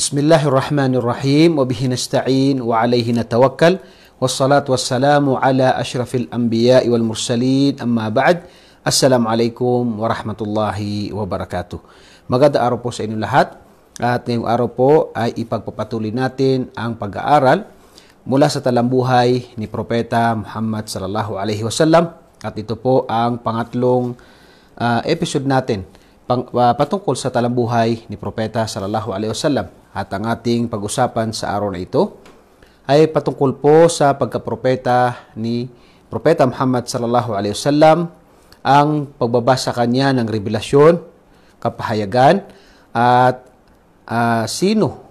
بسم الله الرحمن الرحيم وبه نستعين وعليه نتوكل والصلاة والسلام على أشرف الأنبياء والمرسلين أما بعد السلام عليكم ورحمة الله وبركاته Maganda araw po sa inyong lahat at ngayong araw po ay ipagpapatuloy natin ang pag-aaral mula sa talambuhay ni Propeta Muhammad sallallahu alaihi wasallam at ito po ang pangatlong uh, episode natin pang, uh, patungkol sa talambuhay ni Propeta Sallallahu Alaihi Wasallam. At ang ating pag-usapan sa araw na ito ay patungkol po sa pagkapropeta ni Propeta Muhammad Sallallahu Alaihi Wasallam ang pagbabasa kanya ng revelasyon, kapahayagan at uh, sino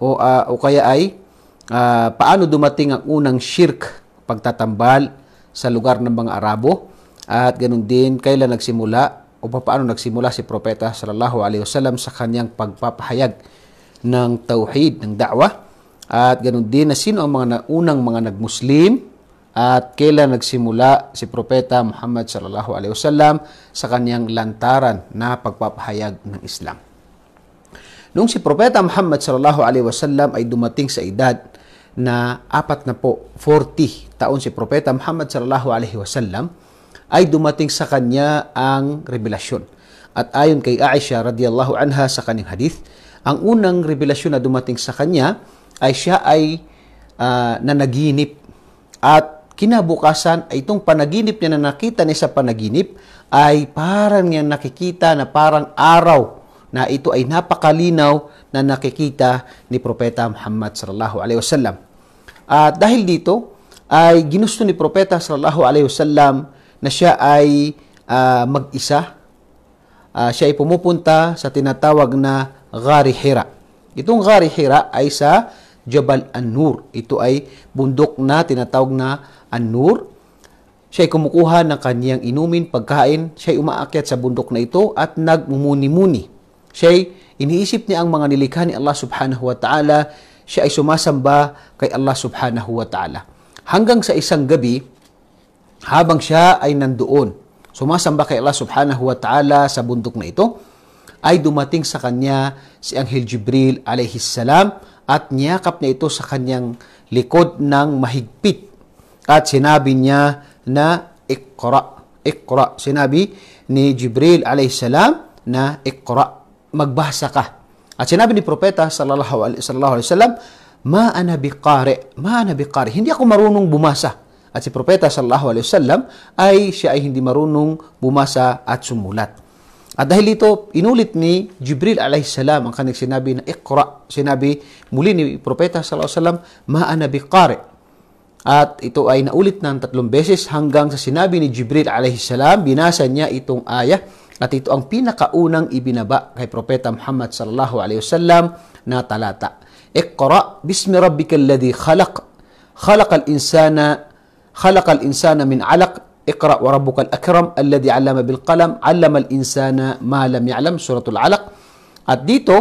o, uh, o kaya ay uh, paano dumating ang unang shirk pagtatambal sa lugar ng mga Arabo at ganun din kailan nagsimula o paano nagsimula si Propeta sallallahu alaihi wasallam sa kanyang pagpapahayag ng tauhid, ng da'wa. At ganun din na sino ang mga unang mga nagmuslim at kailan nagsimula si Propeta Muhammad sallallahu alaihi wasallam sa kanyang lantaran na pagpapahayag ng Islam. Noong si Propeta Muhammad sallallahu alaihi wasallam ay dumating sa edad na apat na po, 40 taon si Propeta Muhammad sallallahu alaihi wasallam, ay dumating sa kanya ang revelasyon. At ayon kay Aisha radiyallahu anha sa kaning hadith, ang unang revelasyon na dumating sa kanya ay siya ay uh, nanaginip. At kinabukasan ay itong panaginip niya na nakita niya sa panaginip ay parang niya nakikita na parang araw na ito ay napakalinaw na nakikita ni Propeta Muhammad sallallahu alaihi wasallam. At dahil dito ay ginusto ni Propeta sallallahu alaihi wasallam na siya ay uh, mag-isa. Uh, siya ay pumupunta sa tinatawag na Ghari Hira. Itong Ghari Hira ay sa Jabal An-Nur. Ito ay bundok na tinatawag na An-Nur. Siya ay kumukuha ng kaniyang inumin, pagkain. Siya ay umaakyat sa bundok na ito at nagmumuni-muni. Siya ay iniisip niya ang mga nilikha ni Allah subhanahu wa ta'ala. Siya ay sumasamba kay Allah subhanahu wa ta'ala. Hanggang sa isang gabi, habang siya ay nandoon, sumasamba kay Allah subhanahu wa ta'ala sa bundok na ito, ay dumating sa kanya si Anghel Jibril alayhi salam at niyakap niya ito sa kanyang likod ng mahigpit. At sinabi niya na ikra, ikra. Sinabi ni Jibril alayhi salam na ikra, magbasa ka. At sinabi ni Propeta sallallahu alaihi wasallam, ma ana biqari, ma ana biqari. Hindi ako marunong bumasa at si Propeta sallallahu alaihi wasallam ay siya ay hindi marunong bumasa at sumulat. At dahil ito, inulit ni Jibril alaihi salam ang kanyang sinabi na ikra. Sinabi muli ni Propeta sallallahu alaihi wasallam, ma'ana biqari. At ito ay naulit ng tatlong beses hanggang sa sinabi ni Jibril alaihi salam, binasa niya itong ayah at ito ang pinakaunang ibinaba kay Propeta Muhammad sallallahu alaihi wasallam na talata. Iqra bismi rabbikal ladhi khalaq. Khalaqal insana خلق الإنسان من علق اقرأ وربك الأكرم الذي علم بالقلم علم الإنسان ما lam يعلم سورة العلق at dito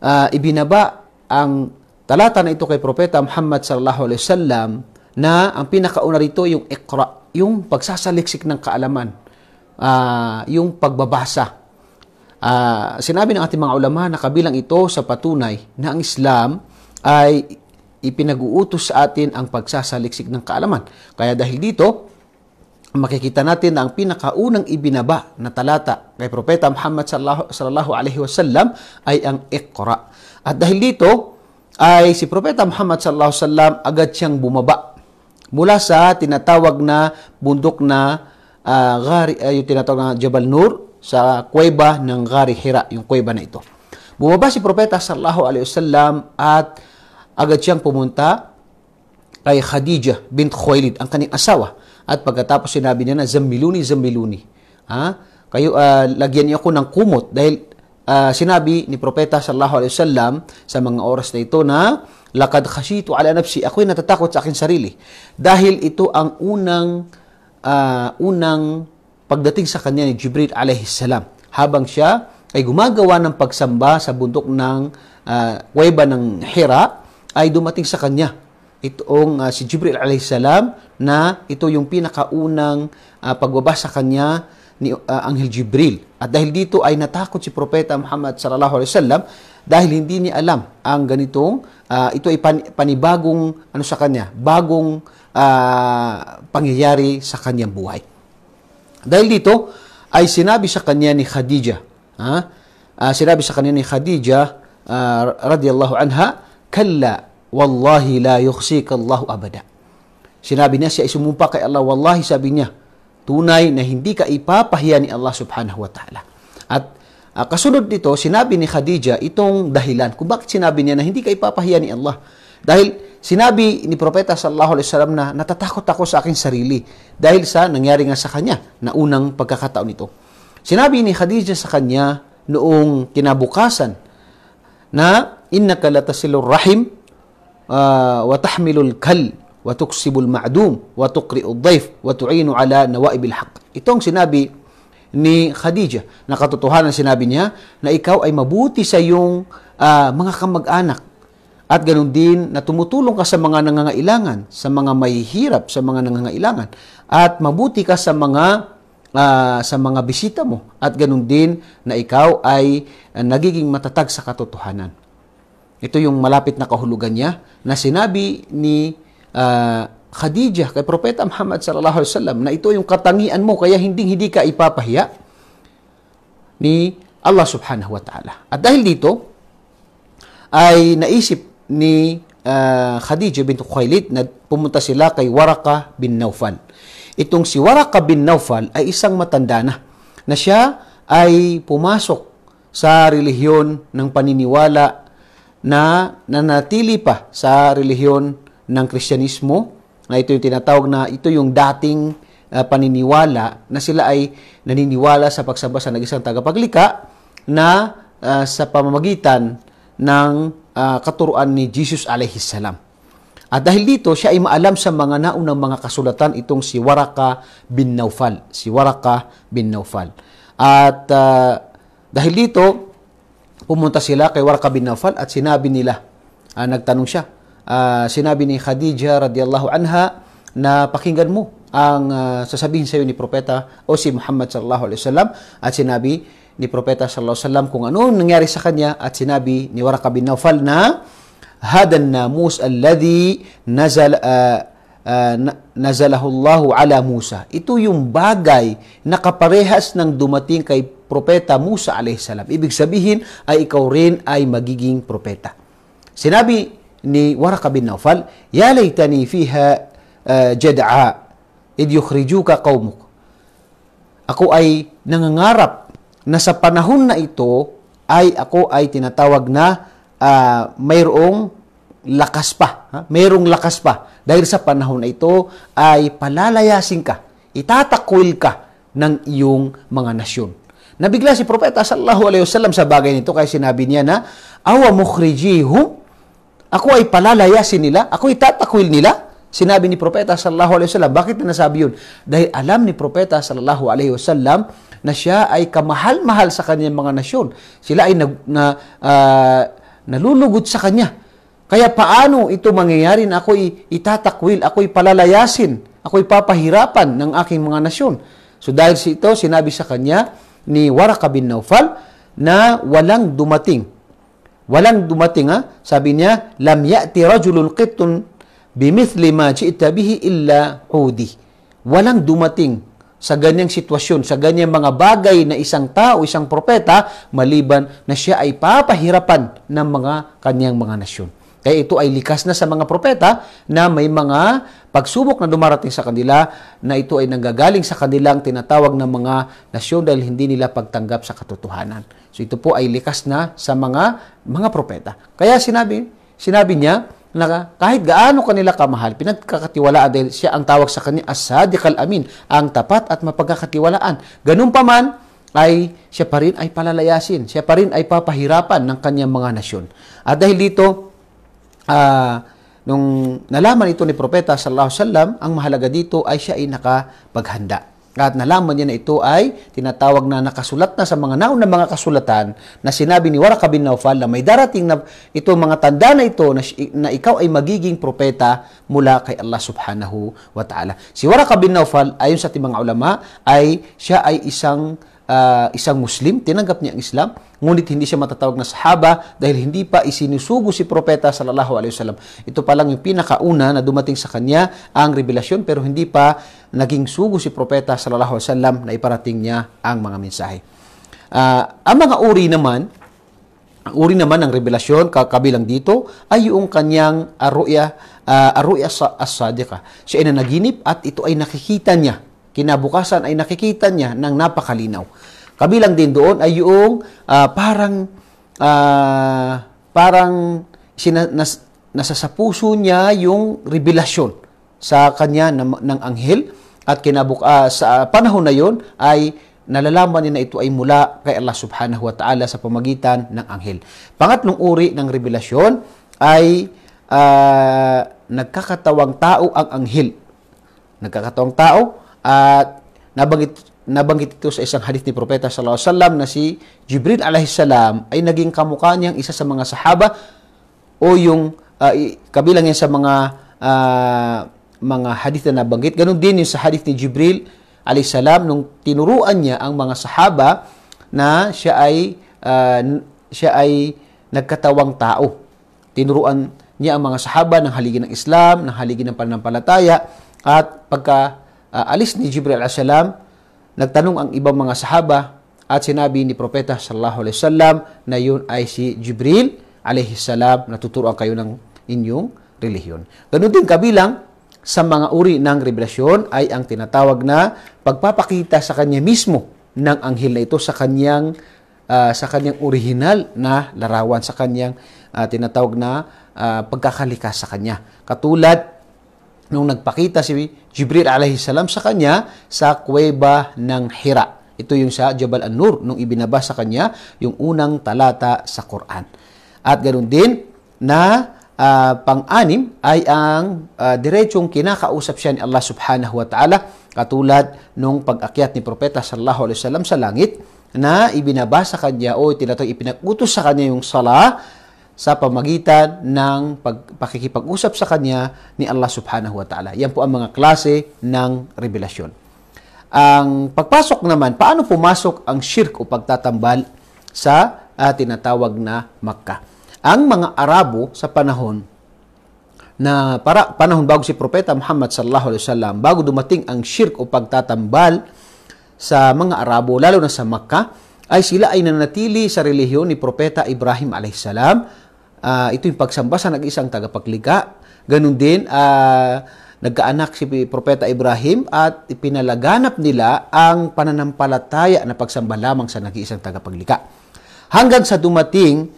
uh, ibinaba ang talata na ito kay Propeta Muhammad sallallahu alaihi wasallam na ang pinakauna rito yung ikra, yung pagsasaliksik ng kaalaman, uh, yung pagbabasa. Uh, sinabi ng ating mga ulama na kabilang ito sa patunay na ang Islam ay ipinag-uutos sa atin ang pagsasaliksik ng kaalaman. Kaya dahil dito, makikita natin na ang pinakaunang ibinaba na talata kay Propeta Muhammad sallallahu alaihi wasallam ay ang Iqra. At dahil dito ay si Propeta Muhammad sallallahu alaihi wasallam agad siyang bumaba mula sa tinatawag na bundok na uh, ah, gari, uh, tinatawag na Jabal Nur sa kuweba ng Gari Hira, yung kuweba na ito. Bumaba si Propeta sallallahu alaihi wasallam at agad siyang pumunta kay Khadija bint Khuwailid, ang kanyang asawa. At pagkatapos sinabi niya na, Zambiluni, Zambiluni. Ha? Kayo, uh, lagyan niyo ako ng kumot dahil uh, sinabi ni Propeta sallallahu alaihi wasallam sa mga oras na ito na lakad khashitu ala nafsi ako'y natatakot sa akin sarili dahil ito ang unang uh, unang pagdating sa kanya ni Jibril alaihi salam habang siya ay gumagawa ng pagsamba sa bundok ng uh, Weba ng Hira ay dumating sa kanya itong uh, si Jibril alayhisalam na ito yung pinakaunang uh, ah, pagbaba sa kanya ni uh, Anghel Jibril. At dahil dito ay natakot si Propeta Muhammad sallallahu alaihi wasallam dahil hindi niya alam ang ganitong uh, ito ay pan, panibagong ano sa kanya, bagong uh, pangyayari sa kanyang buhay. Dahil dito ay sinabi sa kanya ni Khadija, ha? Uh, sinabi sa kanya ni Khadija uh, radiyallahu anha Kalla, wallahi la yukhsika Allah abada. Sinabi niya siya isumumpa kay Allah, wallahi sabi niya, tunay na hindi ka ipapahiya ni Allah subhanahu wa ta'ala. At uh, kasunod nito, sinabi ni Khadija itong dahilan kung bakit sinabi niya na hindi ka ipapahiya ni Allah. Dahil sinabi ni Propeta sallallahu alaihi wasallam na natatakot ako sa aking sarili dahil sa nangyari nga sa kanya na unang pagkakataon nito. Sinabi ni Khadija sa kanya noong kinabukasan na innaka latasilur rahim ah, wa tahmilul kal wa tuksibul ma'dum wa tuqri'ud dhaif wa tu'inu ala nawaibil haqq. itong sinabi ni Khadijah Na katotohanan sinabi niya na ikaw ay mabuti sa iyong uh, mga kamag-anak. At ganun din na tumutulong ka sa mga nangangailangan, sa mga mahihirap, sa mga nangangailangan. At mabuti ka sa mga uh, sa mga bisita mo at ganun din na ikaw ay uh, nagiging matatag sa katotohanan. Ito yung malapit na kahulugan niya na sinabi ni uh, ah, Khadijah kay Propeta Muhammad sallallahu alaihi wasallam na ito yung katangian mo kaya hindi hindi ka ipapahiya ni Allah subhanahu wa ta'ala. At dahil dito ay naisip ni uh, ah, Khadijah bint Khuwailid na pumunta sila kay Waraka bin Naufal. Itong si Waraka bin Naufal ay isang matanda na na siya ay pumasok sa relihiyon ng paniniwala na nanatili pa sa relihiyon ng Kristyanismo na ito yung tinatawag na ito yung dating uh, paniniwala na sila ay naniniwala sa pagsamba sa nag-isang tagapaglika na uh, sa pamamagitan ng uh, katuruan ni Jesus alayhis At dahil dito, siya ay maalam sa mga naunang mga kasulatan itong si Waraka bin Naufal. Si Waraka bin Naufal. At uh, dahil dito, pumunta sila kay Warqa bin Nawfal at sinabi nila, uh, nagtanong siya, uh, sinabi ni Khadija radiyallahu anha na pakinggan mo ang uh, sasabihin sa iyo ni Propeta o si Muhammad sallallahu alaihi wasallam at sinabi ni Propeta sallallahu alaihi wasallam kung ano nangyari sa kanya at sinabi ni Warqa bin Nawfal na hadan namus alladhi nazal uh, uh, nazalahu Allahu ala Musa. Ito yung bagay na kaparehas ng dumating kay propeta Musa alayhisalam. Ibig sabihin ay ikaw rin ay magiging propeta. Sinabi ni Waraka bin Naufal, Ya laytani fiha uh, jad'a id yukhrijuka qawmuk. Ako ay nangangarap na sa panahon na ito ay ako ay tinatawag na uh, mayroong lakas pa. Ha? Mayroong lakas pa. Dahil sa panahon na ito ay palalayasin ka, itatakwil ka ng iyong mga nasyon. Nabigla si Propeta sallallahu alaihi wasallam sa bagay nito kaya sinabi niya na awa mukhrijihum ako ay palalayasin nila, ako ay tatakwil nila. Sinabi ni Propeta sallallahu alaihi wasallam, bakit na nasabi yun? Dahil alam ni Propeta sallallahu alaihi wasallam na siya ay kamahal-mahal sa kanyang mga nasyon. Sila ay nag, na, uh, nalulugod sa kanya. Kaya paano ito mangyayari na ako ay itatakwil, ako ay palalayasin, ako ay papahirapan ng aking mga nasyon? So dahil si ito, sinabi sa kanya, ni Waraka bin Naufal na walang dumating. Walang dumating ha. Sabi niya, Lam ya'ti rajulun qittun bimithli ma ji'ta bihi illa hudi. Walang dumating sa ganyang sitwasyon, sa ganyang mga bagay na isang tao, isang propeta, maliban na siya ay papahirapan ng mga kanyang mga nasyon. Kaya eh, ito ay likas na sa mga propeta na may mga pagsubok na dumarating sa kanila na ito ay nanggagaling sa kanilang tinatawag na mga nasyon dahil hindi nila pagtanggap sa katotohanan. So ito po ay likas na sa mga mga propeta. Kaya sinabi, sinabi niya na kahit gaano kanila kamahal, pinagkakatiwalaan dahil siya ang tawag sa kanya as sadikal amin, ang tapat at mapagkakatiwalaan. Ganun pa man, ay siya pa rin ay palalayasin, siya pa rin ay papahirapan ng kanyang mga nasyon. At dahil dito, uh, nung nalaman ito ni Propeta sallallahu alaihi wasallam, ang mahalaga dito ay siya ay nakapaghanda. At nalaman niya na ito ay tinatawag na nakasulat na sa mga naunang mga kasulatan na sinabi ni Waraka bin Naufal na may darating na ito mga tanda na ito na, na ikaw ay magiging propeta mula kay Allah subhanahu wa ta'ala. Si Waraka bin Naufal ayon sa ating mga ulama ay siya ay isang uh, isang Muslim, tinanggap niya ang Islam, ngunit hindi siya matatawag na sahaba dahil hindi pa isinusugo si Propeta sallallahu alaihi wasallam. Ito pa lang yung pinakauna na dumating sa kanya ang revelasyon pero hindi pa naging sugo si Propeta sallallahu alaihi wasallam na iparating niya ang mga mensahe. Uh, ang mga uri naman, ang uri naman ng revelasyon kabilang dito ay yung kanyang aruya, uh, aruya as-sadiqa. Siya ay nanaginip at ito ay nakikita niya Kinabukasan ay nakikita niya ng napakalinaw. Kabilang din doon ay yung uh, parang uh, parang sina, nas, nasa sa puso niya yung revelasyon sa kanya ng, anghel at kinabuk uh, sa panahon na yon ay nalalaman niya na ito ay mula kay Allah Subhanahu wa Ta'ala sa pamagitan ng anghel. Pangatlong uri ng revelasyon ay uh, nagkakatawang tao ang anghel. Nagkakatawang tao at nabanggit, nabanggit ito sa isang hadith ni Propeta sallallahu alaihi wasallam na si Jibril alaihi salam ay naging kamukha niyang isa sa mga sahaba o yung uh, kabilang yan sa mga uh, mga hadith na nabanggit. Ganon din yung sa hadith ni Jibril alaihi salam nung tinuruan niya ang mga sahaba na siya ay uh, siya ay nagkatawang tao. Tinuruan niya ang mga sahaba ng haligi ng Islam, ng haligi ng pananampalataya at pagka uh, alis ni Jibril alayhi salam, nagtanong ang ibang mga sahaba at sinabi ni Propeta sallallahu alayhi wasallam na yun ay si Jibril alayhi salam na tuturuan kayo ng inyong relihiyon. Ganun din kabilang sa mga uri ng revelasyon ay ang tinatawag na pagpapakita sa kanya mismo ng anghel na ito sa kanyang uh, sa kanyang orihinal na larawan sa kanyang uh, tinatawag na uh, pagkakalikha sa kanya. Katulad nung nagpakita si Jibril alayhi salam sa kanya sa kuweba ng Hira. Ito yung sa Jabal An-Nur nung ibinaba sa kanya yung unang talata sa Quran. At ganoon din na uh, pang-anim ay ang uh, diretsong kinakausap siya ni Allah Subhanahu wa Ta'ala katulad nung pag-akyat ni Propeta sallallahu alayhi wasallam sa langit na ibinaba sa kanya o tinatoy ipinag-utos sa kanya yung sala sa pamagitan ng pag, pakikipag-usap sa Kanya ni Allah subhanahu wa ta'ala. Yan po ang mga klase ng revelasyon. Ang pagpasok naman, paano pumasok ang shirk o pagtatambal sa uh, tinatawag na Makkah? Ang mga Arabo sa panahon na para panahon bago si Propeta Muhammad sallallahu alaihi wasallam bago dumating ang shirk o pagtatambal sa mga Arabo lalo na sa Makkah ay sila ay nanatili sa relihiyon ni Propeta Ibrahim alaihi salam uh, ah, ito yung pagsamba sa nag-isang tagapaglikha. Ganun din, uh, nagkaanak si Propeta Ibrahim at ipinalaganap nila ang pananampalataya na pagsamba lamang sa nag-iisang tagapaglikha. Hanggang sa dumating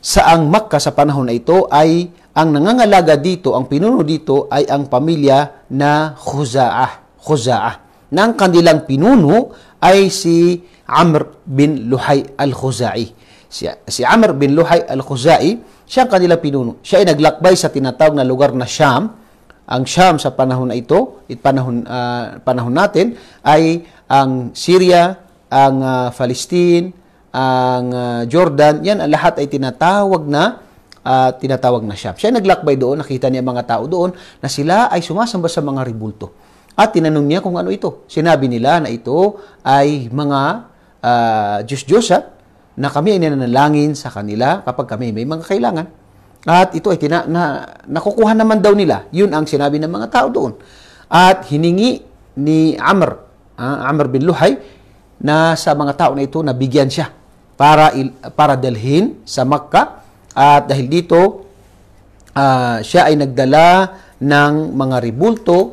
sa ang Makka sa panahon na ito ay ang nangangalaga dito, ang pinuno dito ay ang pamilya na Khuza'ah. Khuza'ah. Nang ang kanilang pinuno ay si Amr bin Luhay al-Khuza'i. Si, si Amr bin Luhay al-Khuzai, siya ang kanilang pinuno. Siya ay naglakbay sa tinatawag na lugar na Sham. Ang Sham sa panahon na ito, it panahon, uh, panahon natin, ay ang Syria, ang uh, Palestine, ang uh, Jordan, yan ang lahat ay tinatawag na uh, tinatawag na Sham. Siya naglakbay doon, nakita niya mga tao doon na sila ay sumasamba sa mga ribulto. At tinanong niya kung ano ito. Sinabi nila na ito ay mga uh, Diyos-Diyosa na kami ay nananalangin sa kanila kapag kami may mga kailangan. At ito ay tina, na, nakukuha naman daw nila. Yun ang sinabi ng mga tao doon. At hiningi ni Amr, uh, Amr bin Luhay, na sa mga tao na ito nabigyan siya para para dalhin sa Makkah at dahil dito uh, siya ay nagdala ng mga ribulto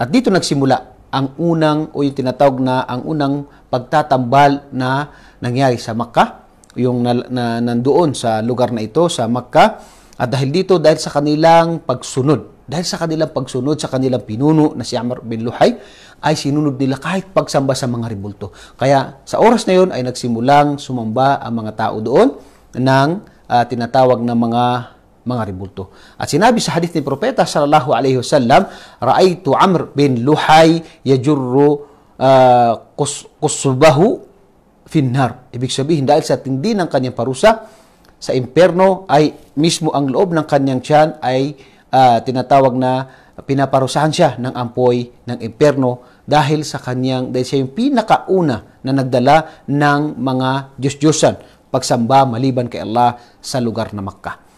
at dito nagsimula ang unang o yung tinatawag na ang unang pagtatambal na nangyari sa Makkah, yung na, na, nandoon sa lugar na ito sa Makkah. At dahil dito, dahil sa kanilang pagsunod, dahil sa kanilang pagsunod sa kanilang pinuno na si Amr bin Luhay, ay sinunod nila kahit pagsamba sa mga ribulto. Kaya sa oras na yon ay nagsimulang sumamba ang mga tao doon ng uh, tinatawag na mga mga ribulto. At sinabi sa hadith ni Propeta sallallahu alaihi wasallam, "Ra'aytu Amr bin Luhay yajurru uh, kus kusubahu finnar." Ibig sabihin dahil sa tindi ng kanyang parusa sa imperno ay mismo ang loob ng kanyang tiyan ay uh, tinatawag na pinaparusahan siya ng ampoy ng imperno dahil sa kanyang dahil siya yung pinakauna na nagdala ng mga Diyos-Diyosan pagsamba maliban kay Allah sa lugar na Makkah.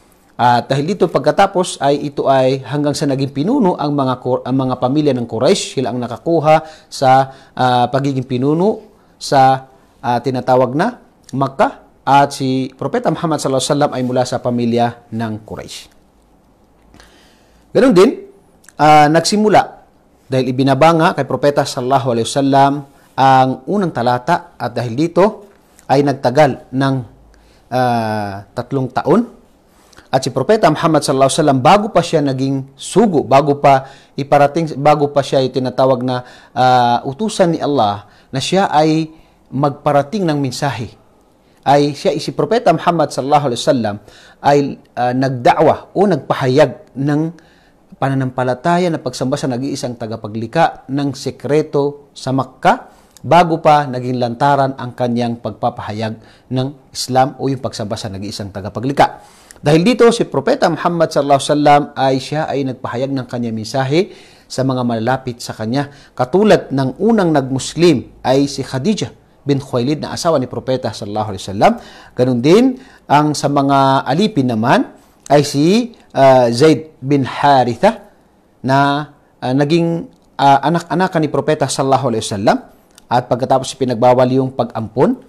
At dahil dito pagkatapos ay ito ay hanggang sa naging pinuno ang mga ang mga pamilya ng Quraysh sila ang nakakuha sa uh, pagiging pinuno sa uh, tinatawag na Makkah at si Propeta Muhammad sallallahu alaihi wasallam ay mula sa pamilya ng Quraysh. Ganun din uh, nagsimula dahil ibinabanga kay Propeta sallallahu alaihi wasallam ang unang talata at dahil dito ay nagtagal ng uh, tatlong taon at si Propeta Muhammad sallallahu alaihi wasallam bago pa siya naging sugo, bago pa iparating bago pa siya itinatawag na uh, utusan ni Allah na siya ay magparating ng mensahe ay siya si Propeta Muhammad sallallahu alaihi wasallam ay uh, ah, nagda'wa o nagpahayag ng pananampalataya na pagsamba sa nag-iisang tagapaglika ng sekreto sa Makkah bago pa naging lantaran ang kanyang pagpapahayag ng Islam o yung pagsamba sa nag-iisang tagapaglika. Dahil dito si Propeta Muhammad sallallahu alaihi wasallam ay siya ay nagpahayag ng kanyang mensahe sa mga malalapit sa kanya. Katulad ng unang nagmuslim ay si Khadija bin Khuwailid na asawa ni Propeta sallallahu alaihi wasallam. Ganun din ang sa mga alipin naman ay si uh, ah, Zaid bin Haritha na uh, naging uh, anak-anak ni Propeta sallallahu alaihi wasallam at pagkatapos ipinagbawal yung pag-ampon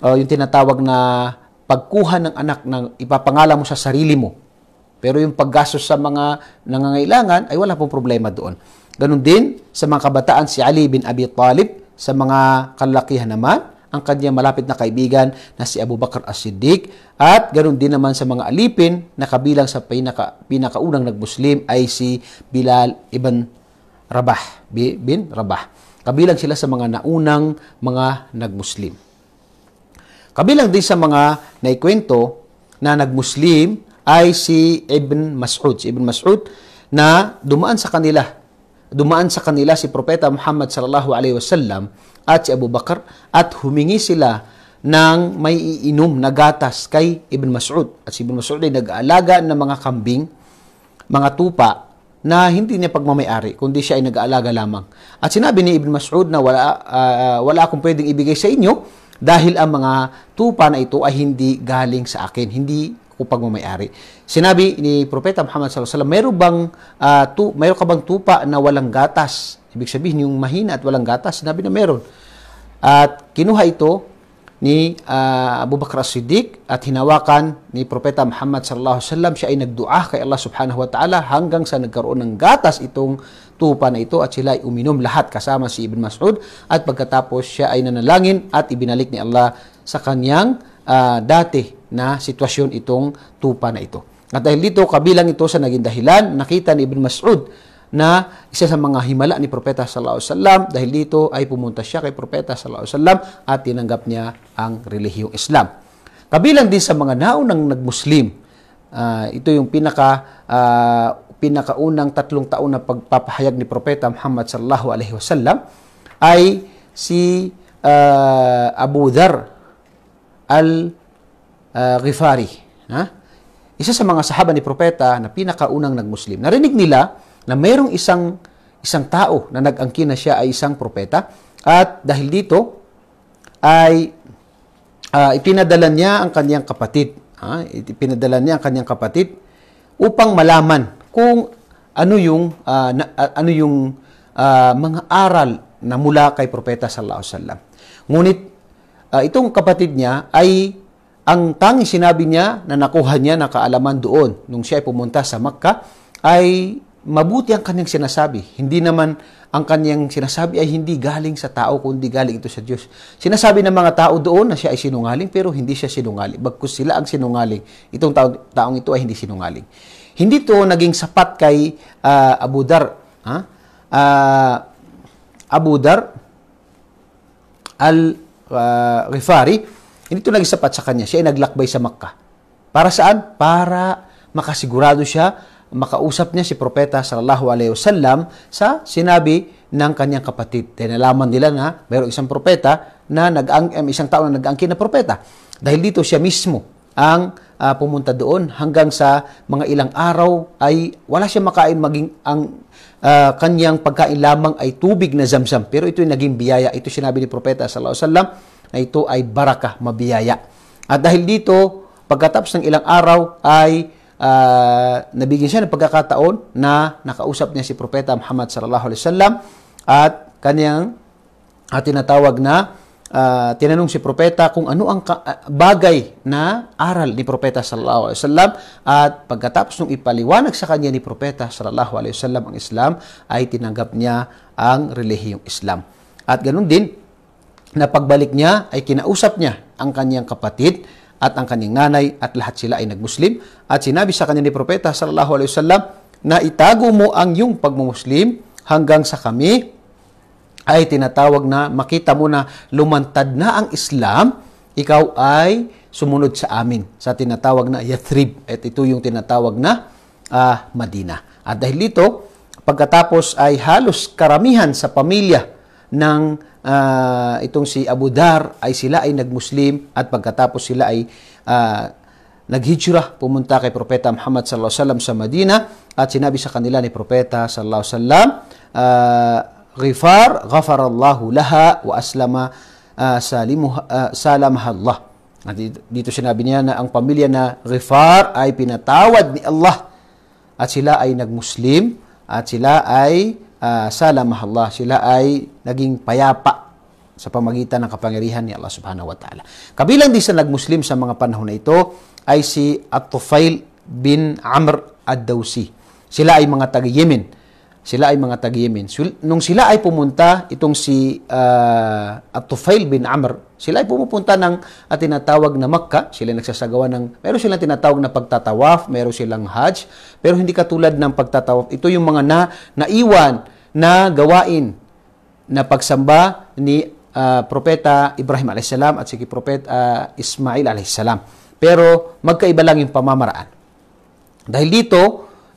uh, yung tinatawag na pagkuha ng anak na ipapangalan mo sa sarili mo. Pero yung paggastos sa mga nangangailangan ay wala pong problema doon. Ganun din sa mga kabataan si Ali bin Abi Talib sa mga kalakihan naman ang kanyang malapit na kaibigan na si Abu Bakr as-Siddiq at ganoon din naman sa mga alipin na kabilang sa pinaka, pinakaunang nagmuslim ay si Bilal ibn Rabah bin Rabah. Kabilang sila sa mga naunang mga nagmuslim. Kabilang din sa mga naikwento na nagmuslim ay si Ibn Mas'ud. Si Ibn Mas'ud na dumaan sa kanila dumaan sa kanila si Propeta Muhammad sallallahu alaihi wasallam at si Abu Bakar at humingi sila ng may iinom na gatas kay Ibn Mas'ud. At si Ibn Mas'ud ay nag-aalaga ng mga kambing, mga tupa na hindi niya pagmamayari, kundi siya ay nag-aalaga lamang. At sinabi ni Ibn Mas'ud na wala, uh, wala akong pwedeng ibigay sa inyo dahil ang mga tupa na ito ay hindi galing sa akin, hindi ko pagmamayari. Sinabi ni Propeta Muhammad sallallahu alaihi wasallam, "Meron bang uh, tu, meron ka bang tupa na walang gatas?" Ibig sabihin yung mahina at walang gatas, sinabi na meron. At kinuha ito ni uh, Abu Bakr as-Siddiq at hinawakan ni Propeta Muhammad sallallahu alaihi wasallam siya ay nagdua kay Allah subhanahu wa ta'ala hanggang sa nagkaroon ng gatas itong tupa na ito at sila ay uminom lahat kasama si Ibn Mas'ud at pagkatapos siya ay nanalangin at ibinalik ni Allah sa kanyang uh, dati na sitwasyon itong tupa na ito. At dahil dito, kabilang ito sa naging dahilan, nakita ni Ibn Mas'ud na isa sa mga himala ni Propeta sallallahu alaihi wasallam dahil dito ay pumunta siya kay Propeta sallallahu alaihi wasallam at tinanggap niya ang relihiyong Islam. Kabilang din sa mga naunang nagmuslim, uh, ito yung pinaka uh, pinakaunang tatlong taon na pagpapahayag ni Propeta Muhammad sallallahu alaihi wasallam ay si uh, Abu Dhar al-Ghifari. Uh, Isa sa mga sahaba ni Propeta na pinakaunang nagmuslim. Narinig nila na mayroong isang isang tao na nag-angkin na siya ay isang propeta at dahil dito ay uh, ipinadala niya ang kanyang kapatid. Ha? Ipinadala niya ang kanyang kapatid upang malaman kung ano yung uh, na, uh, ano yung uh, mga aral na mula kay propeta sallallahu alaihi wasallam. Ngunit uh, itong kapatid niya ay ang tanging sinabi niya na nakuha niya na kaalaman doon nung siya ay pumunta sa Makkah ay mabuti ang kanyang sinasabi. Hindi naman ang kanyang sinasabi ay hindi galing sa tao, kundi galing ito sa Diyos. Sinasabi ng mga tao doon na siya ay sinungaling, pero hindi siya sinungaling. Bagkus sila ang sinungaling. Itong tao, taong ito ay hindi sinungaling. Hindi to naging sapat kay uh, Abu Dar. Ha? Uh, Abu Dar al-Rifari, uh, hindi to naging sapat sa kanya. Siya ay naglakbay sa Makkah. Para saan? Para makasigurado siya makausap niya si Propeta sallallahu alaihi wasallam sa sinabi ng kanyang kapatid. Dahil nalaman nila na mayroong isang propeta na nag eh, isang tao na nag-angkin na propeta. Dahil dito siya mismo ang uh, pumunta doon hanggang sa mga ilang araw ay wala siya makain maging ang uh, kanyang pagkain lamang ay tubig na zamzam. Pero ito ay naging biyaya. Ito sinabi ni Propeta sallallahu alaihi wasallam na ito ay baraka, mabiyaya. At dahil dito, pagkatapos ng ilang araw ay uh, nabigyan siya ng pagkakataon na nakausap niya si Propeta Muhammad sallallahu alaihi wasallam at kaniyang at ah, tinatawag na uh, tinanong si propeta kung ano ang bagay na aral ni propeta sallallahu alaihi wasallam at pagkatapos ng ipaliwanag sa kanya ni propeta sallallahu alaihi wasallam ang Islam ay tinanggap niya ang relihiyong Islam. At ganun din na pagbalik niya ay kinausap niya ang kanyang kapatid at ang kanyang nanay at lahat sila ay nagmuslim. At sinabi sa kanya ni Propeta sallallahu alaihi wasallam na itago mo ang iyong pagmumuslim hanggang sa kami ay tinatawag na makita mo na lumantad na ang Islam, ikaw ay sumunod sa amin sa tinatawag na Yathrib. At ito yung tinatawag na uh, Madina. At dahil dito, pagkatapos ay halos karamihan sa pamilya ng uh, itong si Abu Dar ay sila ay nagmuslim at pagkatapos sila ay uh, naghijrah pumunta kay Propeta Muhammad sallallahu alaihi wasallam sa Madina at sinabi sa kanila ni Propeta sallallahu alaihi wasallam uh, ghifar ghafarallahu laha wa aslama uh, salimuha, uh, salamaha Allah. At dito sinabi niya na ang pamilya na Ghifar ay pinatawad ni Allah at sila ay nagmuslim at sila ay uh, ah, salamahallah, sila ay naging payapa sa pamagitan ng kapangyarihan ni Allah subhanahu wa ta'ala. Kabilang din sa nagmuslim sa mga panahon na ito ay si At-Tufail bin Amr Ad-Dawsi. Sila ay mga taga-Yemen sila ay mga taga-Yemen. Nung sila ay pumunta, itong si uh, ah, At-Tufail bin Amr, sila ay pumupunta ng at ah, tinatawag na Makkah, sila nagsasagawa ng, meron silang tinatawag na pagtatawaf, meron silang hajj, pero hindi katulad ng pagtatawaf. Ito yung mga na, naiwan na gawain na pagsamba ni uh, Propeta Ibrahim a.s. at si Propeta uh, Ismail a.s. Pero magkaiba lang yung pamamaraan. Dahil dito,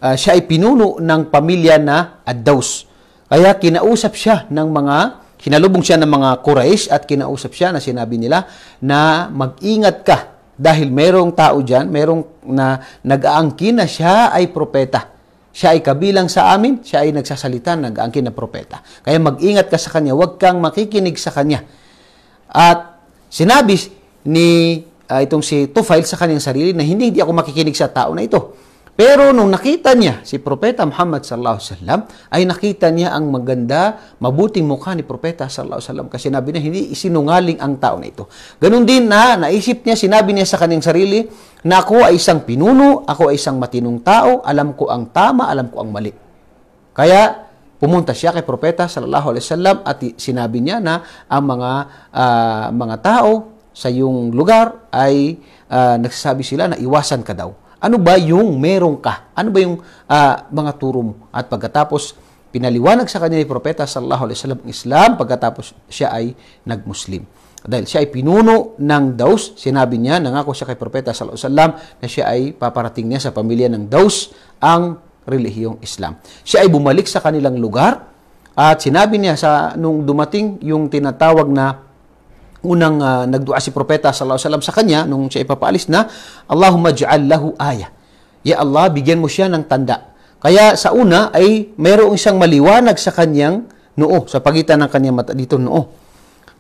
uh, siya ay pinuno ng pamilya na Addaus. Kaya kinausap siya ng mga, hinalubong siya ng mga Quraysh at kinausap siya na sinabi nila na mag-ingat ka dahil merong tao dyan, merong na nag-aangkin na siya ay propeta. Siya ay kabilang sa amin, siya ay nagsasalita, nag-aangkin na propeta. Kaya mag-ingat ka sa kanya, huwag kang makikinig sa kanya. At sinabi ni uh, itong si Tufail sa kanyang sarili na hindi, hindi ako makikinig sa tao na ito. Pero nung nakita niya si Propeta Muhammad sallallahu alaihi wasallam ay nakita niya ang maganda, mabuting mukha ni Propeta sallallahu alaihi wasallam kasi sinabi niya hindi isinungaling ang tao na ito. Ganun din na naisip niya, sinabi niya sa kanyang sarili na ako ay isang pinuno, ako ay isang matinong tao, alam ko ang tama, alam ko ang mali. Kaya pumunta siya kay Propeta sallallahu alaihi wasallam at sinabi niya na ang mga uh, mga tao sa iyong lugar ay uh, nagsasabi sila na iwasan ka daw. Ano ba yung meron ka? Ano ba yung uh, mga turo mo? At pagkatapos, pinaliwanag sa kanya ni Propeta sallallahu alaihi wasallam ang Islam pagkatapos siya ay nagmuslim. Dahil siya ay pinuno ng Daus, sinabi niya, nangako siya kay Propeta sallallahu alaihi wasallam na siya ay paparating niya sa pamilya ng Daus ang relihiyong Islam. Siya ay bumalik sa kanilang lugar at sinabi niya sa nung dumating yung tinatawag na unang uh, nagdua si propeta sallallahu alaihi wasallam sa kanya nung siya ipapaalis na Allahumma ja'al lahu aya. Ya Allah, bigyan mo siya ng tanda. Kaya sa una ay mayroong isang maliwanag sa kanyang noo, sa pagitan ng kanyang mata dito noo.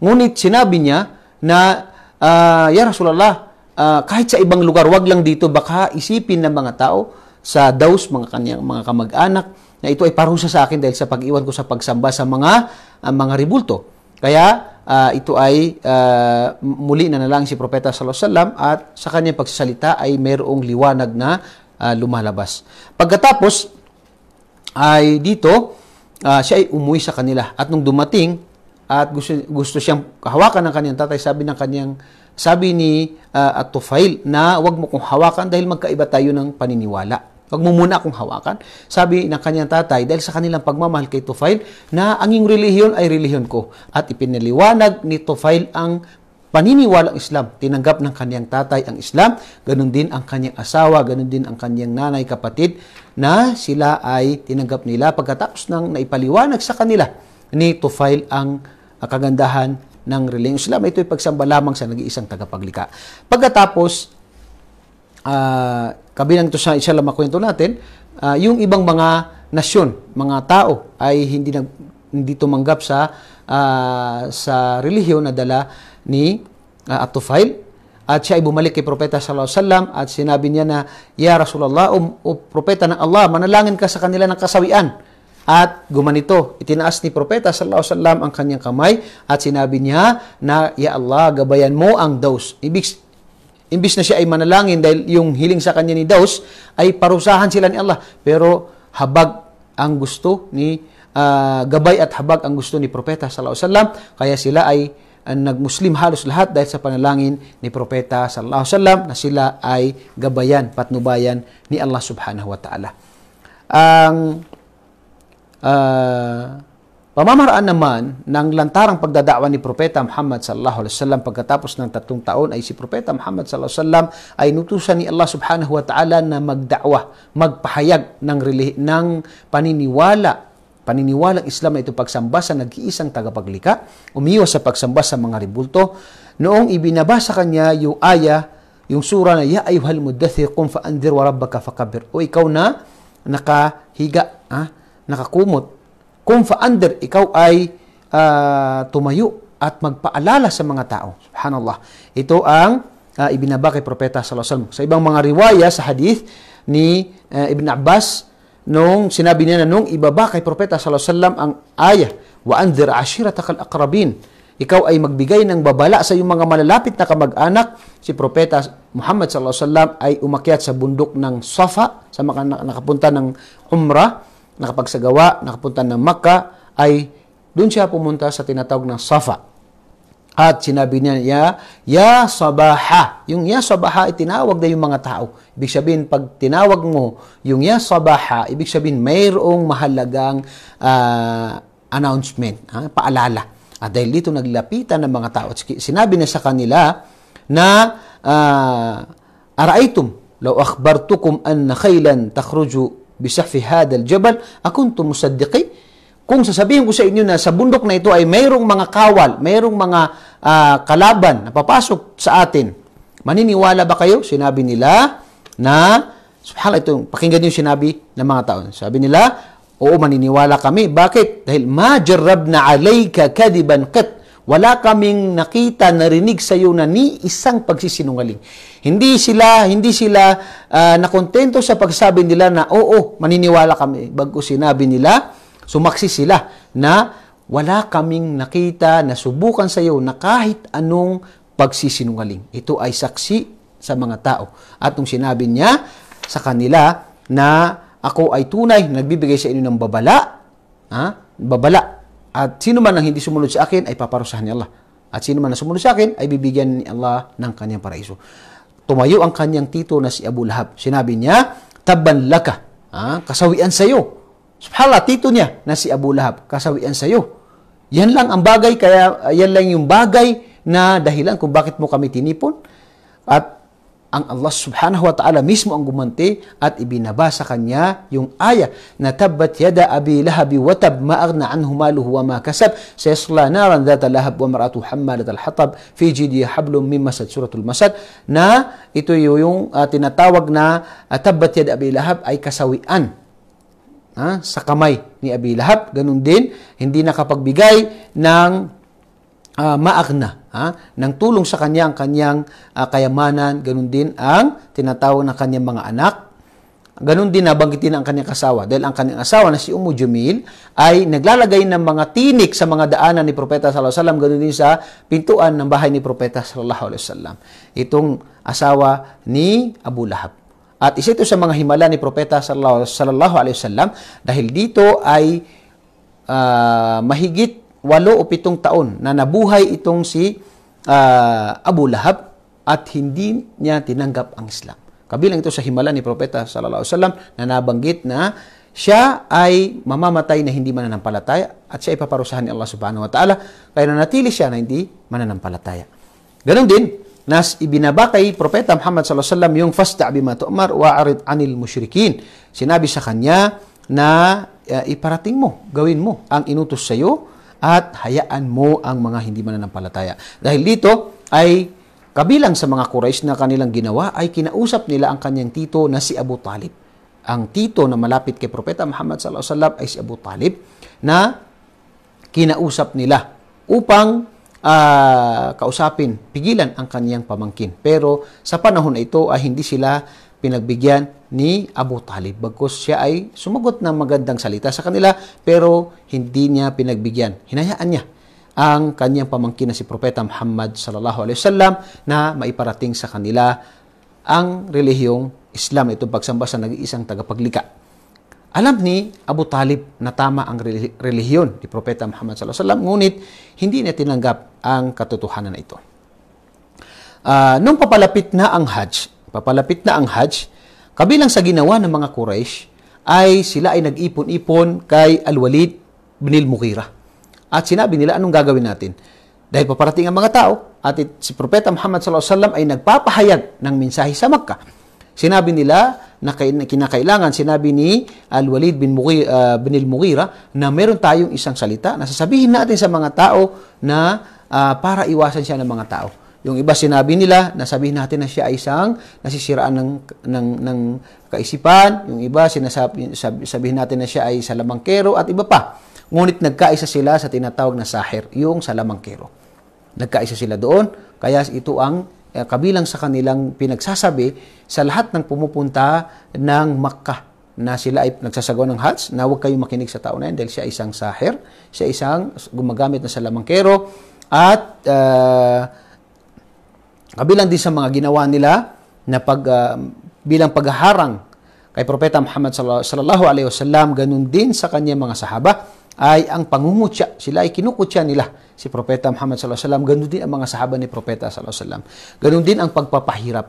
Ngunit sinabi niya na uh, ya Rasulullah, uh, ah, kahit sa ibang lugar, wag lang dito baka isipin ng mga tao sa daws mga kanyang mga kamag-anak na ito ay parusa sa akin dahil sa pag-iwan ko sa pagsamba sa mga uh, mga ribulto. Kaya uh, ito ay uh, muli na nalang si Propeta sallallahu alaihi wasallam at sa kanyang pagsasalita ay mayroong liwanag na uh, lumalabas. Pagkatapos ay dito uh, siya ay umuwi sa kanila at nung dumating at gusto, gusto siyang hawakan ng kanyang tatay, sabi ng kanyang sabi ni uh, At-Tufail na wag mo kong hawakan dahil magkaiba tayo ng paniniwala. Huwag mo muna akong hawakan. Sabi ng kanyang tatay, dahil sa kanilang pagmamahal kay Tufail, na anging relihiyon ay relihiyon ko. At ipiniliwanag ni Tufail ang paniniwalang Islam. Tinanggap ng kanyang tatay ang Islam, ganun din ang kanyang asawa, ganun din ang kanyang nanay, kapatid, na sila ay tinanggap nila pagkatapos ng naipaliwanag sa kanila ni Tufail ang kagandahan ng reliyong Islam. Ito ay pagsamba lamang sa nag-iisang tagapaglikha. Pagkatapos, uh, kabilang ito sa isa lang makwento natin, uh, yung ibang mga nasyon, mga tao ay hindi nag hindi tumanggap sa uh, sa relihiyon na dala ni uh, Atufail at siya ay bumalik kay Propeta sallallahu alaihi wasallam at sinabi niya na ya Rasulullah o, um, o propeta ng Allah manalangin ka sa kanila ng kasawian at gumanito, itinaas ni Propeta sallallahu alaihi wasallam ang kanyang kamay at sinabi niya na, Ya Allah, gabayan mo ang daws. Ibig Imbis na siya ay manalangin dahil yung hiling sa kanya ni Daus ay parusahan sila ni Allah. Pero habag ang gusto ni uh, gabay at habag ang gusto ni Propeta sallallahu alaihi wasallam kaya sila ay uh, nagmuslim halos lahat dahil sa panalangin ni Propeta sallallahu alaihi wasallam na sila ay gabayan patnubayan ni Allah subhanahu wa taala. Ang uh, Pamamaraan naman ng lantarang pagdadawa ni Propeta Muhammad sallallahu alaihi wasallam pagkatapos ng tatlong taon ay si Propeta Muhammad sallallahu alaihi wasallam ay nutusan ni Allah subhanahu wa ta'ala na magdakwa, magpahayag ng, ng paniniwala paniniwalang Islam na ito pagsamba sa nag-iisang tagapaglika, umiwas sa pagsamba sa mga ribulto, noong ibinabasa kanya yung aya, yung sura na, Ya ayuhal mudathir kum faandir wa rabbaka fakabir. O ikaw na nakahiga, ah, nakakumot, kung faander ikaw ay uh, tumayo at magpaalala sa mga tao. Subhanallah. Ito ang uh, ibinaba kay Propeta sallallahu alaihi wasallam. Sa ibang mga riwaya sa hadith ni uh, Ibn Abbas nung sinabi niya na nung ibaba kay Propeta sallallahu alaihi wasallam ang ayah wa anzir ashiratakal aqrabin ikaw ay magbigay ng babala sa iyong mga malalapit na kamag-anak. Si Propeta Muhammad sallallahu alaihi wasallam ay umakyat sa bundok ng Safa sa mga nakapunta ng Umrah nakapagsagawa, nakapunta ng Makkah, ay doon siya pumunta sa tinatawag na Safa. At sinabi niya, ya, ya sabaha. Yung ya sabaha, itinawag na yung mga tao. Ibig sabihin, pag tinawag mo yung ya sabaha, ibig sabihin, mayroong mahalagang uh, announcement, ha? paalala. At ah, dahil dito naglapitan ng mga tao. sinabi na sa kanila na uh, araitum, law akhbartukum anna khaylan takhruju bisahfi hadal jabal, akuntum musaddiki? Kung sasabihin ko sa inyo na sa bundok na ito ay mayroong mga kawal, mayroong mga uh, kalaban na papasok sa atin, maniniwala ba kayo? Sinabi nila na, subhanallah, ito, pakinggan niyo sinabi ng mga taon. Sabi nila, oo, maniniwala kami. Bakit? Dahil ma jarrabna alayka kadiban kat. Wala kaming nakita, narinig sa iyo na ni isang pagsisinungaling. Hindi sila, hindi sila uh, nakontento sa pagsabi nila na oo, maniniwala kami. Bago sinabi nila, sumaksi sila na wala kaming nakita, na subukan sa iyo na kahit anong pagsisinungaling. Ito ay saksi sa mga tao. At nung sinabi niya sa kanila na ako ay tunay, nagbibigay sa inyo ng babala, ha? babala, at sino man ang hindi sumunod sa akin ay paparusahan ni Allah. At sino man na sumunod sa akin ay bibigyan ni Allah ng kanyang paraiso tumayo ang kanyang tito na si Abu Lahab. Sinabi niya, taban laka, ah, kasawian sa iyo. Subhanallah, tito niya na si Abu Lahab, kasawian sa iyo. Yan lang ang bagay, kaya yan lang yung bagay na dahilan kung bakit mo kami tinipon. At ang Allah subhanahu wa ta'ala mismo ang gumanti at ibinaba sa kanya yung aya na tabbat yada abi lahabi watab ma'agna anhu maluhu wa ma kasab sayasla naran dhata lahab wa maratu hammalat al-hatab fi jidiya hablum min masad suratul masad na ito yung uh, tinatawag na uh, tabbat yada abi lahab ay kasawian ha? Ah, sa kamay ni abi lahab ganun din hindi nakapagbigay ng uh, maagna ha? ng tulong sa kanyang kanyang uh, kayamanan, ganun din ang tinatawag ng kanyang mga anak. Ganun din nabanggitin ang kanyang kasawa. dahil ang kanyang asawa na si Umu Jumil ay naglalagay ng mga tinik sa mga daanan ni Propeta sallallahu alaihi wasallam ganun din sa pintuan ng bahay ni Propeta sallallahu alaihi wasallam. Itong asawa ni Abu Lahab. At isa ito sa mga himala ni Propeta sallallahu alaihi wasallam dahil dito ay uh, mahigit walo o pitong taon na nabuhay itong si uh, Abu Lahab at hindi niya tinanggap ang Islam. Kabilang ito sa himala ni Propeta sallallahu alaihi wasallam na nabanggit na siya ay mamamatay na hindi mananampalataya at siya ay paparusahan ni Allah subhanahu wa ta'ala kaya nanatili siya na hindi mananampalataya. Ganon din, nas ibinaba kay Propeta Muhammad sallallahu alaihi wasallam yung fasta bima tu'mar wa anil musyrikin. Sinabi sa kanya na uh, iparating mo, gawin mo ang inutos sa iyo at hayaan mo ang mga hindi mananampalataya. Dahil dito ay kabilang sa mga Quraysh na kanilang ginawa ay kinausap nila ang kanyang tito na si Abu Talib. Ang tito na malapit kay Propeta Muhammad sallallahu alaihi wasallam ay si Abu Talib na kinausap nila upang uh, kausapin, pigilan ang kaniyang pamangkin. Pero sa panahon na ito ay hindi sila pinagbigyan ni Abu Talib. Bagkus siya ay sumagot ng magandang salita sa kanila pero hindi niya pinagbigyan. Hinayaan niya ang kanyang pamangkin na si Propeta Muhammad sallallahu alaihi wasallam na maiparating sa kanila ang relihiyong Islam. Ito pagsamba sa nag-iisang tagapaglika. Alam ni Abu Talib na tama ang relihiyon ni Propeta Muhammad sallallahu alaihi wasallam ngunit hindi niya tinanggap ang katotohanan na ito. Uh, nung papalapit na ang Hajj, papalapit na ang Hajj, kabilang sa ginawa ng mga Quraysh, ay sila ay nag-ipon-ipon kay Al-Walid bin al-Mughira. At sinabi nila, anong gagawin natin? Dahil paparating ang mga tao, at si Propeta Muhammad SAW ay nagpapahayag ng mensahe sa Makkah. Sinabi nila na kinakailangan, sinabi ni Al-Walid bin, Mughi, uh, bin al-Mughira na meron tayong isang salita na sasabihin natin sa mga tao na uh, para iwasan siya ng mga tao. Yung iba sinabi nila, nasabihin natin na siya ay isang nasisiraan ng, ng, ng kaisipan. Yung iba sinasabi, sabihin natin na siya ay salamangkero at iba pa. Ngunit nagkaisa sila sa tinatawag na sahir, yung salamangkero. Nagkaisa sila doon, kaya ito ang eh, kabilang sa kanilang pinagsasabi sa lahat ng pumupunta ng Makkah na sila ay nagsasagawa ng hats, na huwag kayong makinig sa tao na yan dahil siya isang sahir, siya isang gumagamit na salamangkero, at uh, Kabilang ah, din sa mga ginawa nila na pag, uh, bilang pagharang kay Propeta Muhammad sallallahu alaihi wasallam, ganun din sa kanya mga sahaba ay ang pangungutya. Sila ay kinukutya nila si Propeta Muhammad sallallahu alaihi wasallam. Ganun din ang mga sahaba ni Propeta sallallahu alaihi wasallam. Ganun din ang pagpapahirap.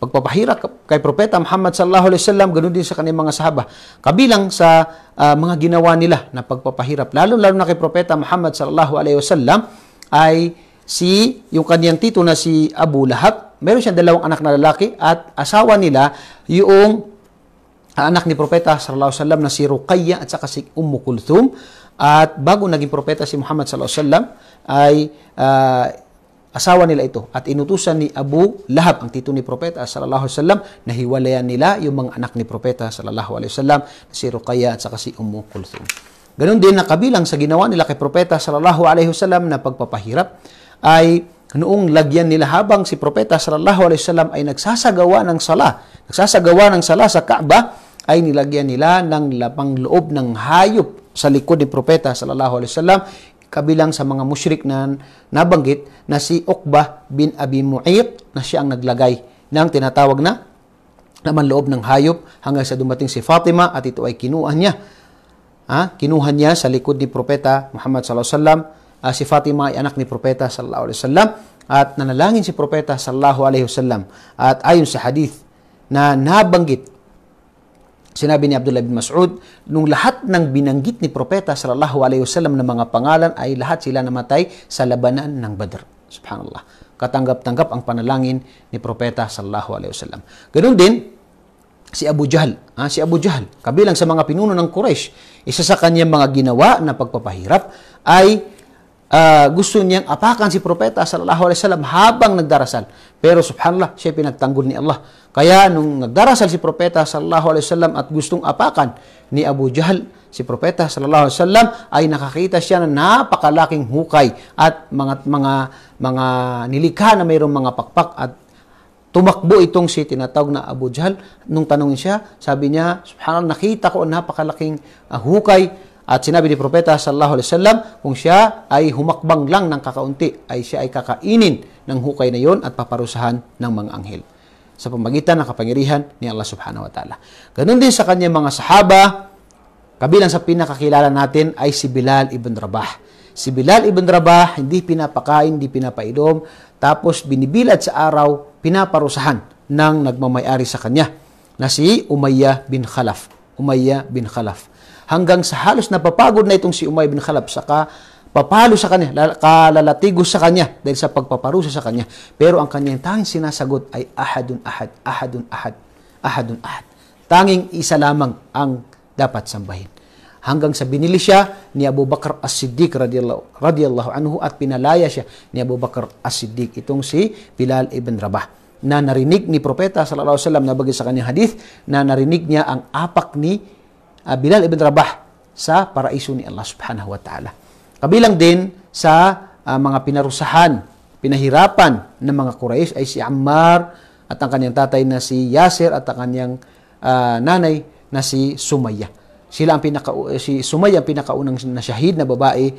Pagpapahirap kay Propeta Muhammad sallallahu alaihi wasallam, ganun din sa kanyang mga sahaba. Kabilang sa uh, mga ginawa nila na pagpapahirap, lalo-lalo na kay Propeta Muhammad sallallahu alaihi wasallam ay si yung kaniyang tito na si Abu Lahab, meron siyang dalawang anak na lalaki at asawa nila yung anak ni propeta sallallahu alaihi wasallam na si Ruqayyah at saka si Ummu Kulthum at bago naging propeta si Muhammad sallallahu alaihi wasallam ay uh, asawa nila ito at inutusan ni Abu Lahab ang tito ni propeta sallallahu alaihi wasallam na hiwalayan nila yung mga anak ni propeta sallallahu alaihi wasallam na si Ruqayyah at saka si Ummu Kulthum. Ganon din na kabilang sa ginawa nila kay propeta sallallahu alaihi wasallam na pagpapahirap ay noong lagyan nila habang si Propeta sallallahu alaihi wasallam ay nagsasagawa ng sala, nagsasagawa ng sala sa Kaaba, ay nilagyan nila ng lapang loob ng hayop sa likod ni Propeta sallallahu alaihi wasallam kabilang sa mga musyrik na nabanggit na si Uqbah bin Abi Mu'it na siya ang naglagay ng tinatawag na naman loob ng hayop hanggang sa dumating si Fatima at ito ay kinuha niya. Ha? Kinuha niya sa likod ni Propeta Muhammad sallallahu alaihi wasallam uh, si Fatima ay anak ni Propeta sallallahu alaihi wasallam at nanalangin si Propeta sallallahu alaihi wasallam at ayon sa hadith na nabanggit Sinabi ni Abdullah bin Mas'ud, nung lahat ng binanggit ni Propeta sallallahu alaihi wasallam ng mga pangalan ay lahat sila namatay sa labanan ng Badr. Subhanallah. Katanggap-tanggap ang panalangin ni Propeta sallallahu alaihi wasallam. Ganun din si Abu Jahl. Ha? Ah, si Abu Jahl, kabilang sa mga pinuno ng Quraysh, isa sa kanyang mga ginawa na pagpapahirap ay uh, gusto niyang apakan si propeta sallallahu alaihi wasallam habang nagdarasal. Pero subhanallah, siya pinagtanggol ni Allah. Kaya nung nagdarasal si propeta sallallahu alaihi wasallam at gustong apakan ni Abu Jahl si propeta sallallahu alaihi wasallam ay nakakita siya ng napakalaking hukay at mga mga mga nilikha na mayroong mga pakpak at Tumakbo itong si tinatawag na Abu Jahl. Nung tanongin siya, sabi niya, Subhanallah, nakita ko ang napakalaking uh, hukay at sinabi ni Propeta sallallahu alaihi wasallam, kung siya ay humakbang lang ng kakaunti, ay siya ay kakainin ng hukay na yon at paparusahan ng mga anghel sa pamagitan ng kapangyarihan ni Allah subhanahu wa ta'ala. Ganun din sa kanyang mga sahaba, kabilang sa pinakakilala natin ay si Bilal ibn Rabah. Si Bilal ibn Rabah, hindi pinapakain, hindi pinapainom, tapos binibilad sa araw, pinaparusahan ng nagmamayari sa kanya na si Umayya bin Khalaf. Umayya bin Khalaf hanggang sa halos napapagod na itong si Umay bin Khalaf saka papalo sa kanya, kalalatigos sa kanya dahil sa pagpaparusa sa kanya. Pero ang kanyang tanging sinasagot ay ahadun ahad, ahadun ahad, ahadun ahad. Tanging isa lamang ang dapat sambahin. Hanggang sa binili siya ni Abu Bakr as-Siddiq radiyallahu, radiyallahu anhu at pinalaya siya ni Abu Bakr as-Siddiq itong si Bilal ibn Rabah na narinig ni Propeta sallallahu alaihi wasallam na bagay sa kanyang hadith na narinig niya ang apak ni uh, Bilal ibn Rabah sa paraiso ni Allah subhanahu wa ta'ala. Kabilang din sa uh, mga pinarusahan, pinahirapan ng mga Quraysh ay si Ammar at ang kanyang tatay na si Yasir at ang kanyang uh, nanay na si Sumaya. Sila ang pinaka si Sumaya ang pinakaunang nasyahid na babae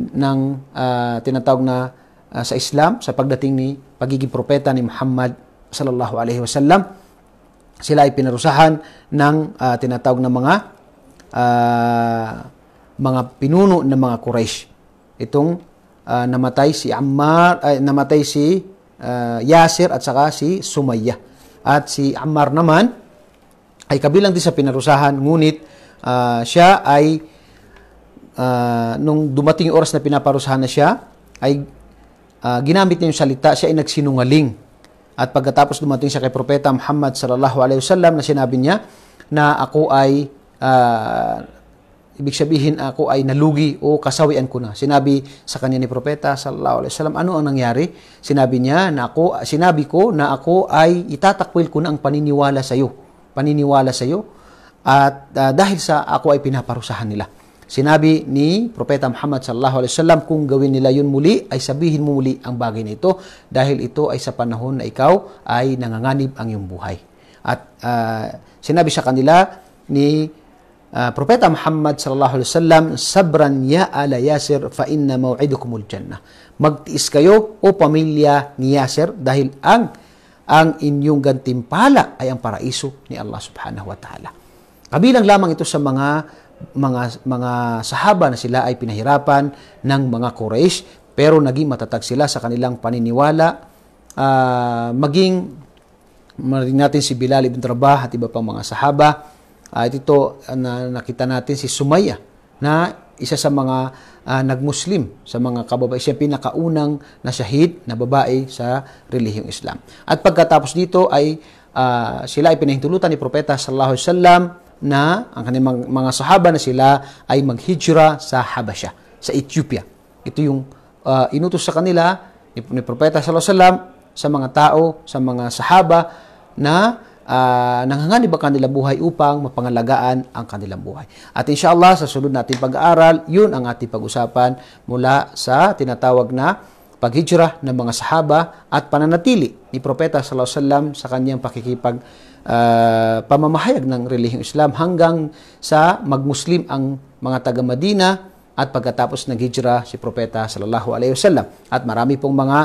ng uh, tinatawag na uh, sa Islam sa pagdating ni pagiging propeta ni Muhammad sallallahu alaihi wasallam. Sila ay pinarusahan ng uh, tinatawag na mga uh, mga pinuno ng mga Quraysh. Itong uh, namatay si Ammar, uh, namatay si uh, Yasir at saka si Sumayya. At si Ammar naman ay kabilang din sa pinarusahan, ngunit uh, siya ay uh, nung dumating oras na pinaparusahan na siya, ay uh, ginamit niya yung salita, siya ay nagsinungaling. At pagkatapos dumating siya kay Propeta Muhammad sallallahu alaihi wasallam na sinabi niya na ako ay uh, ibig sabihin ako ay nalugi o kasawian ko na. Sinabi sa kanya ni Propeta sallallahu alaihi wasallam, ano ang nangyari? Sinabi niya na ako, sinabi ko na ako ay itatakwil ko na ang paniniwala sa iyo. Paniniwala sa iyo at uh, dahil sa ako ay pinaparusahan nila. Sinabi ni Propeta Muhammad sallallahu alaihi wasallam kung gawin nila yun muli ay sabihin mo muli ang bagay na ito dahil ito ay sa panahon na ikaw ay nanganganib ang iyong buhay. At uh, sinabi sa kanila ni Ah, Propeta Muhammad sallallahu alaihi wasallam, "Sabran ya ala Yasir fa inna maw'idukumul jannah." Magtiis kayo o pamilya ni Yasir dahil ang ang inyong gantimpala ay ang paraiso ni Allah Subhanahu wa Ta'ala. Kabilang lamang ito sa mga mga mga sahaba na sila ay pinahirapan ng mga Quraysh pero naging matatag sila sa kanilang paniniwala uh, maging marin natin si Bilal ibn Rabah at iba pang mga sahaba at ito ah, na nakita natin si Sumaya na isa sa mga uh, nagmuslim sa mga kababae. Siya pinakaunang na shahid na babae sa relihiyong Islam. At pagkatapos dito ay uh, sila ay pinahintulutan ni Propeta sallallahu alaihi wasallam na ang kanilang mga sahaba na sila ay maghijra sa Habasya, sa Ethiopia. Ito yung uh, inutos sa kanila ni, ni Propeta sallallahu alaihi wasallam sa mga tao, sa mga sahaba na uh, ah, nanghanganib ang kanilang buhay upang mapangalagaan ang kanilang buhay. At inshallah, sa sunod nating pag-aaral, yun ang ating pag-usapan mula sa tinatawag na paghijra ng mga sahaba at pananatili ni Propeta sallallahu alaihi wasallam sa kanyang pakikipag uh, pamamahayag ng relihiyong Islam hanggang sa magmuslim ang mga taga Madina at pagkatapos hijra si Propeta sallallahu alaihi wasallam at marami pong mga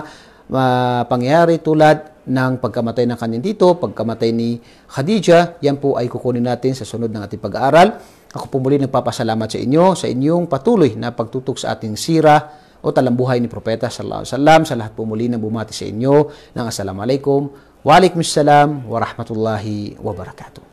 uh, pangyayari tulad ng pagkamatay ng kanyang dito, pagkamatay ni Khadija, yan po ay kukunin natin sa sunod ng ating pag-aaral. Ako po muli nagpapasalamat sa inyo sa inyong patuloy na pagtutok sa ating sira o talambuhay ni Propeta sallallahu alaihi wasallam sa lahat po muli na bumati sa inyo ng assalamualaikum, waalaikumsalam, warahmatullahi wabarakatuh.